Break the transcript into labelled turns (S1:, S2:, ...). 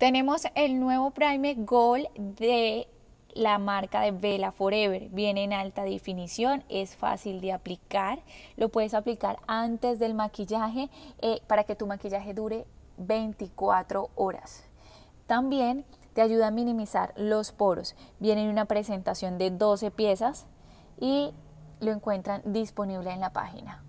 S1: Tenemos el nuevo primer Gold de la marca de Vela Forever. Viene en alta definición, es fácil de aplicar. Lo puedes aplicar antes del maquillaje eh, para que tu maquillaje dure 24 horas. También te ayuda a minimizar los poros. Viene en una presentación de 12 piezas y lo encuentran disponible en la página.